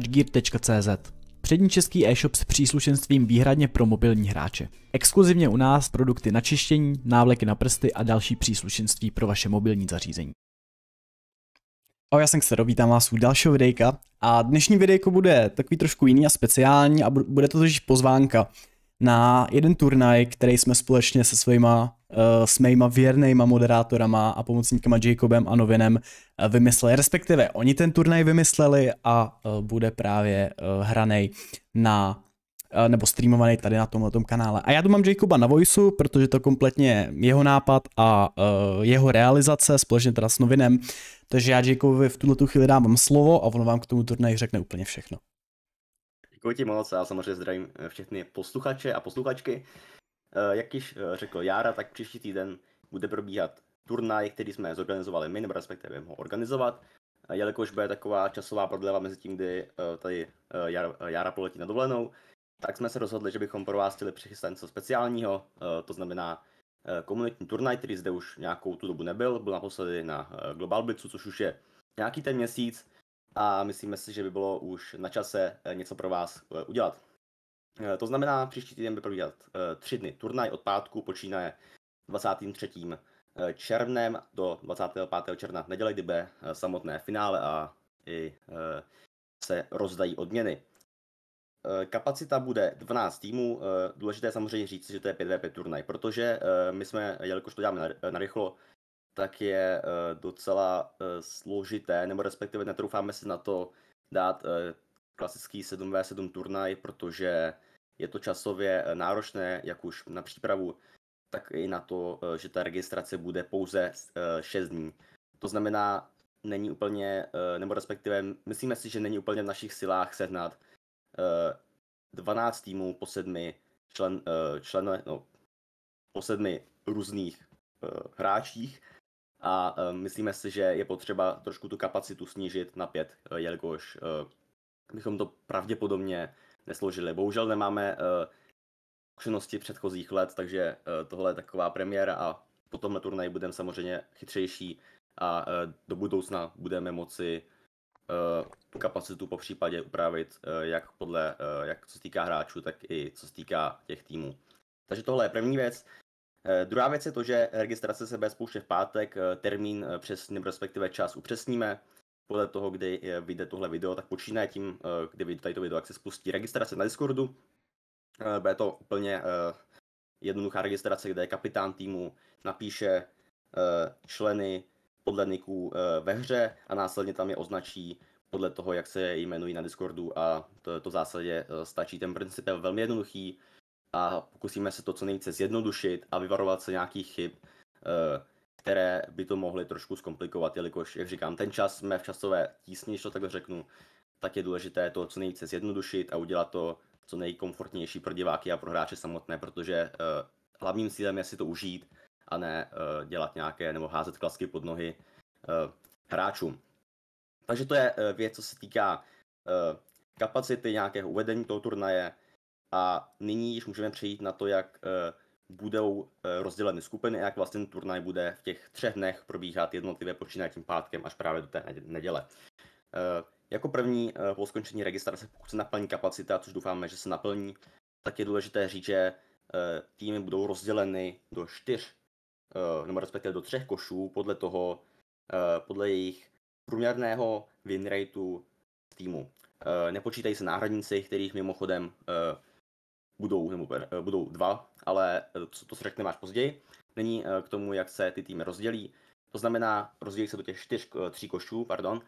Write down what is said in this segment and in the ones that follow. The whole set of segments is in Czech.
touchgear.cz Přední český e-shop s příslušenstvím výhradně pro mobilní hráče. Exkluzivně u nás produkty na čištění, návleky na prsty a další příslušenství pro vaše mobilní zařízení. Ahoj, já jsem Xero, vítám vás u dalšího videjka a dnešní videjko bude takový trošku jiný a speciální a bude to totiž pozvánka na jeden turnaj, který jsme společně se svýma, eh, s mýma věrnýma moderátorama a pomocníkama Jacobem a Novinem eh, vymysleli, respektive oni ten turnaj vymysleli a eh, bude právě hranej na nebo streamovaný tady na tomhle kanále. A já tu mám Jacoba na Voiceu, protože to kompletně jeho nápad a uh, jeho realizace společně teda s Novinem. Takže já Jacobovi v tuhle chvíli dávám slovo a on vám k tomu turnaji řekne úplně všechno. Děkuji ti moc a samozřejmě zdravím eh, všechny posluchače a posluchačky. Eh, jak již eh, řekl Jára, tak příští týden bude probíhat turnaj, který jsme zorganizovali my, nebo respektive ho organizovat, jelikož bude taková časová prodleva mezi tím, kdy tady Jara poletí na dovolenou, tak jsme se rozhodli, že bychom pro vás chtěli přichystat něco speciálního, to znamená komunitní turnaj, který zde už nějakou tu dobu nebyl, byl naposledy na Global Blitzu, což už je nějaký ten měsíc, a myslíme si, že by bylo už na čase eh, něco pro vás eh, udělat. Eh, to znamená, příští týden by probíhat tři dny turnaj od pátku počínaje 23. červnem do 25. června neděle, kdy bude samotné finále a i se rozdají odměny. Kapacita bude 12 týmů, důležité je samozřejmě říct, že to je 5v5 turnaj, protože my jsme, jelikož to děláme na rychlo tak je eh, docela eh, složité, nebo respektive netroufáme si na to dát eh, klasický 7v7 turnaj, protože je to časově náročné, jak už na přípravu, tak i na to, že ta registrace bude pouze 6 dní. To znamená, není úplně, nebo respektive myslíme si, že není úplně v našich silách sehnat 12 týmů po sedmi člen, člen no, po sedmi různých hráčích a eh, myslíme si, že je potřeba trošku tu kapacitu snížit na pět, eh, jelikož eh, bychom to pravděpodobně nesloužili. Bohužel nemáme zkušenosti předchozích let, takže tohle je taková premiéra a po tomhle turnaji budeme samozřejmě chytřejší a do budoucna budeme moci tu kapacitu po případě upravit, jak podle, jak co se týká hráčů, tak i co se týká těch týmů. Takže tohle je první věc. Eh, druhá věc je to, že registrace se bude spouštět v pátek, eh, termín eh, přesně, respektive čas upřesníme. Podle toho, kdy vyjde tohle video, tak počínáme tím, kdy vyjde tady to video, jak se spustí registrace na Discordu. Bude to úplně jednoduchá registrace, kde kapitán týmu napíše členy podle niků ve hře a následně tam je označí podle toho, jak se jmenují na Discordu a to, to v zásadě stačí. Ten princip je velmi jednoduchý, a pokusíme se to co nejvíce zjednodušit a vyvarovat se nějakých chyb, eh, které by to mohly trošku zkomplikovat, jelikož, jak říkám, ten čas jsme v časové tísni, co takhle řeknu, tak je důležité to co nejvíce zjednodušit a udělat to co nejkomfortnější pro diváky a pro hráče samotné, protože eh, hlavním cílem je si to užít a ne eh, dělat nějaké nebo házet klasky pod nohy hráčům. Takže to je věc, co se týká kapacity nějakého uvedení toho turnaje, a nyní již můžeme přejít na to, jak eh, budou eh, rozděleny skupiny a jak vlastně turnaj bude v těch třech dnech probíhat jednotlivé počínaje tím pátkem až právě do té neděle. Eh, jako první po skončení registrace, pokud se naplní kapacita, což doufáme, že se naplní, tak je důležité říct, že týmy budou rozděleny do čtyř, nebo respektive do třech košů podle toho, podle jejich průměrného win rateu týmu. Nepočítají se náhradníci, kterých mimochodem budou, nebo eh, budou dva, ale to, eh, to se řekneme až později. Není eh, k tomu, jak se ty týmy rozdělí. To znamená, rozdělí se do těch čtyř, tří košů, pardon,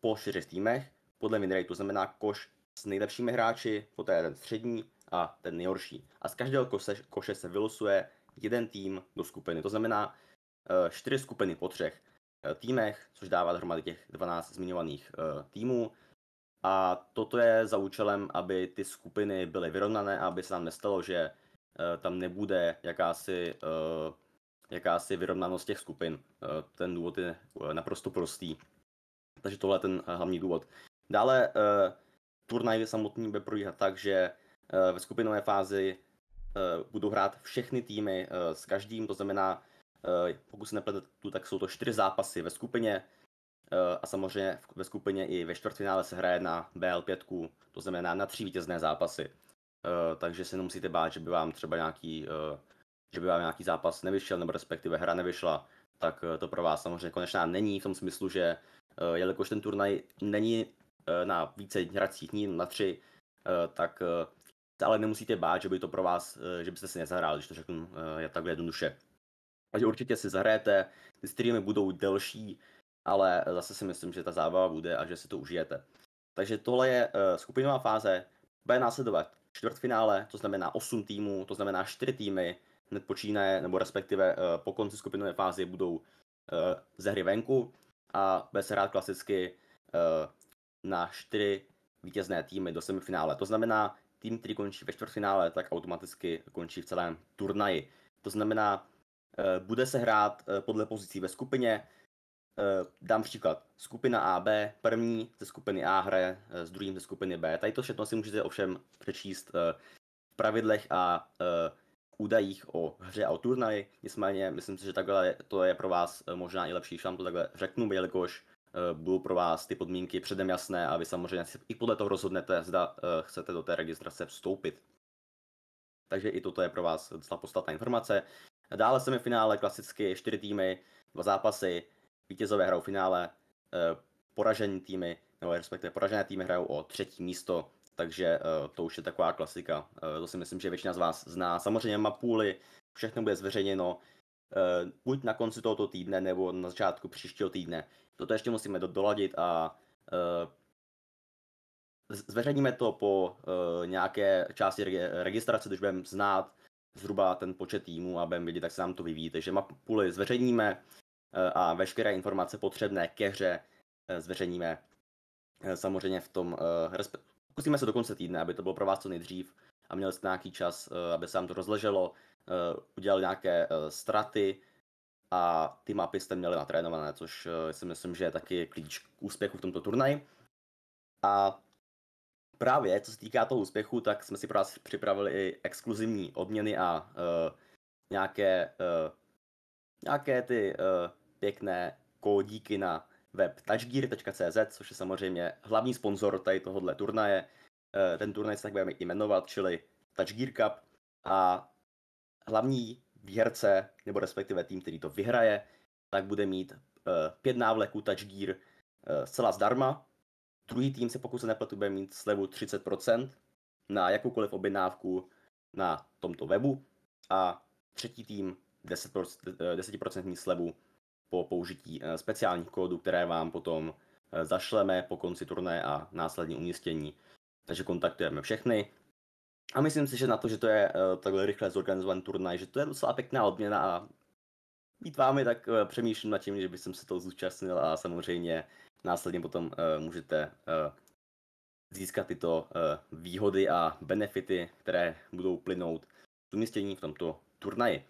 po čtyřech týmech, podle winrate, to znamená koš s nejlepšími hráči, poté ten střední a ten nejhorší. A z každého koše, koše se vylosuje jeden tým do skupiny, to znamená čtyři skupiny po třech týmech, což dává dohromady těch 12 zmiňovaných týmů. A toto je za účelem, aby ty skupiny byly vyrovnané a aby se nám nestalo, že eh, tam nebude jakási, eh, jakási vyrovnanost těch skupin. Eh, ten důvod je naprosto prostý. Takže tohle je ten hlavní důvod. Dále turnaj samotný bude probíhat tak, že ve skupinové fázi budou hrát všechny týmy s každým, to znamená, pokud se nepletu, tak jsou to čtyři zápasy ve skupině, Eh, a samozřejmě ve skupině i ve čtvrtfinále se hraje na BL5, to znamená na tři vítězné zápasy. Eh, takže se nemusíte bát, že by vám třeba nějaký, eh, že by vám nějaký zápas nevyšel, nebo respektive hra nevyšla, tak to pro vás samozřejmě konečná není v tom smyslu, že jelikož ten turnaj není na více hracích dní, na tři, tak ale nemusíte bát, že by to pro vás, že byste si nezahráli, když to řeknu je takhle jednoduše. Takže určitě si zahrajete, ty streamy budou delší, ale zase si myslím, že ta zábava bude a že si to užijete. Takže tohle je eh, skupinová fáze, bude následovat čtvrtfinále, to znamená 8 týmů, to znamená 4 týmy, hned počínaje, nebo respektive eh, po konci skupinové fázy budou eh, ze hry venku a bude se hrát klasicky na 4 vítězné týmy do semifinále. To znamená, tým, který končí ve čtvrtfinále, tak automaticky končí v celém turnaji. To znamená, bude se hrát podle pozicí ve skupině, Eh, dám příklad. Skupina AB, první ze skupiny A hraje eh, s druhým ze skupiny B. Tady to všechno si můžete ovšem přečíst eh, v pravidlech a údajích o hře a o turnaji. Nicméně, myslím si, že takhle to je pro vás možná i lepší, když vám to takhle řeknu, jelikož budou pro vás ty podmínky předem jasné a vy samozřejmě si i podle toho rozhodnete, zda chcete do té registrace vstoupit. Takže i toto je pro vás docela podstatná informace. Dále finále klasicky čtyři týmy, dva zápasy, vítězové hrajou finále, eh, poražení týmy, nebo respektive poražené týmy hrajou o třetí místo, takže eh, to už je taková klasika. Eh, to si myslím, že většina z vás zná. Samozřejmě mapůly, všechno bude zveřejněno buď na konci tohoto týdne, nebo na začátku příštího týdne. Toto ještě musíme doladit a zveřejníme to po nějaké části registrace, když budeme znát zhruba ten počet týmů a budeme vidět, jak se nám to vyvíjí. Takže mapuly zveřejníme, Eh, a veškeré informace potřebné ke hře eh, zveřejníme eh, samozřejmě v tom, pokusíme se do konce týdne, aby to bylo pro vás co nejdřív a měli jste nějaký čas, aby se vám to rozleželo, udělali nějaké straty a ty mapy jste měli natrénované, což si myslím, že je taky klíč k úspěchu v tomto turnaji. A právě, co se týká toho úspěchu, tak jsme si pro vás připravili i exkluzivní odměny a nějaké, nějaké ty pěkné kódíky na web touchgear.cz, což je samozřejmě hlavní sponzor tady tohohle turnaje. Eh, ten turnaj se tak budeme i jmenovat, čili Touchgear Cup a hlavní výherce, nebo respektive tým, který to vyhraje, tak bude mít eh, pět návleků Touchgear eh, zcela zdarma. Druhý tým se pokud se nepletu bude mít slevu 30% na jakoukoliv objednávku na tomto webu a třetí tým 10%, 10% slevu po použití eh, speciálních kódů, které vám potom eh, zašleme po konci turné a následní umístění. Takže kontaktujeme všechny. A myslím si, že na to, že to je eh, takhle rychle zorganizovaný turnaj, že to je docela pěkná odměna a být vámi, tak přemýšlím nad tím, že bych se to zúčastnil a samozřejmě následně potom můžete získat tyto výhody a benefity, které budou plynout z umístění v tomto turnaji.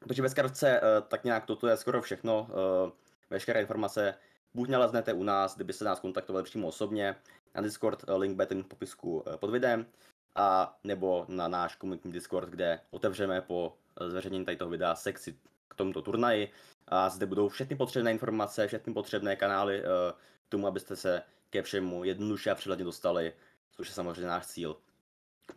Protože ve zkratce, eh, tak nějak toto je skoro všechno. Eh, veškeré informace buď naleznete u nás, kdyby se nás kontaktovali přímo osobně, na Discord, eh, link bude v popisku pod videem, a nebo na náš komunitní Discord, kde otevřeme po zveřejnění tady toho videa sekci k tomuto turnaji. A zde budou všechny potřebné informace, všechny potřebné kanály k tomu, abyste se ke všemu jednoduše a přehledně dostali, což je samozřejmě náš cíl.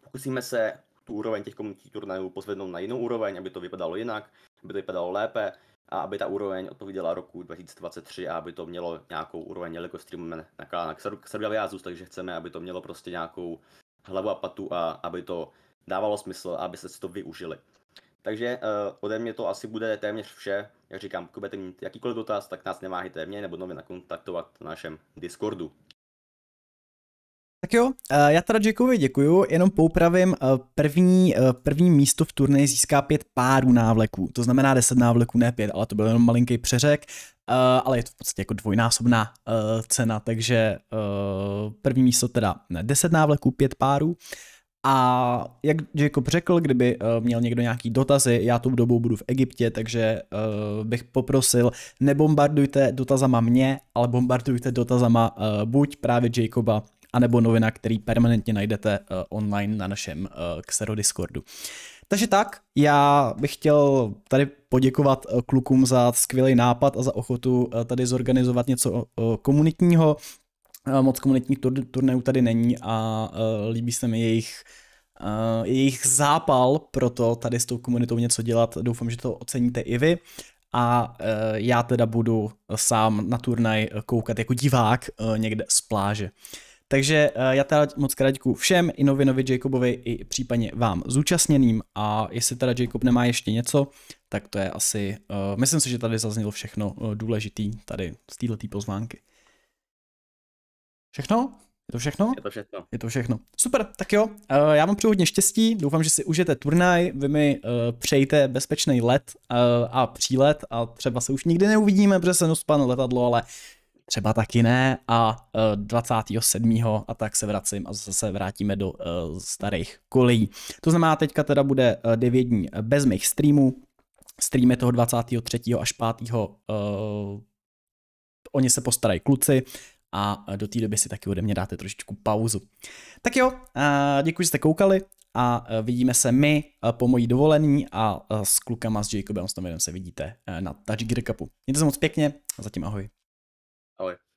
Pokusíme se tu úroveň těch komunitních turnajů pozvednout na jinou úroveň, aby to vypadalo jinak, aby to vypadalo lépe a aby ta úroveň viděla roku 2023 a aby to mělo nějakou úroveň, jelikož streamujeme na kanál Xergaviazus, takže chceme, aby to mělo prostě nějakou hlavu a patu a aby to dávalo smysl a aby se to využili. Takže uh, ode mě to asi bude téměř vše. Jak říkám, pokud budete mít jakýkoliv dotaz, tak nás neváhejte mě nebo nově nakontaktovat na našem Discordu. Tak jo, eh, já teda Jackovi děkuju, jenom poupravím, eh, první, eh, první místo v turnaji získá pět párů návleků, to znamená deset návleků, ne pět, ale to byl jenom malinký přeřek, ale je to v podstatě jako dvojnásobná cena, takže první místo teda ne, deset návleků, pět párů. A jak Jacob řekl, kdyby uh, měl někdo nějaký dotazy, já tu dobu budu v Egyptě, takže uh, bych poprosil, nebombardujte dotazama mě, ale bombardujte dotazama uh, buď právě Jacoba anebo novina, který permanentně najdete eh, online na našem eh, Xero Discordu. Takže tak, já bych chtěl tady poděkovat eh, klukům za skvělý nápad a za ochotu tady zorganizovat něco komunitního. Moc komunitních tur- turnajů tady není a líbí se mi jejich jejich zápal pro to tady s tou komunitou něco dělat. Doufám, že to oceníte i vy a já teda budu sám na turnaj koukat jako divák někde z pláže. Takže eh, já teda moc krát všem, i Novinovi, Jacobovi, i případně vám zúčastněným a jestli teda Jacob nemá ještě něco, tak to je asi, uh, myslím si, že tady zaznělo všechno uh, důležitý tady z této pozvánky. Všechno? Je to všechno? Je to všechno. Je to všechno. Super, tak jo, uh, já vám přeju hodně štěstí, doufám, že si užijete turnaj, vy mi uh, přejte bezpečný let uh, a přílet a třeba se už nikdy neuvidíme, protože se nospan letadlo, ale třeba taky ne a 27. E, a tak se vracím a zase vrátíme do e, starých kolejí. To znamená, teďka teda bude 9 e, dní bez mých streamů, streamy toho 23. až 5. oni se postarají kluci a do té doby si taky ode mě dáte trošičku pauzu. Tak jo, děkuji, že jste koukali a vidíme se my po mojí dovolení a s klukama s Jacobem tom se vidíte na Touch Gear Cupu. Mějte se moc pěkně a zatím ahoj. Ah oh, ouais.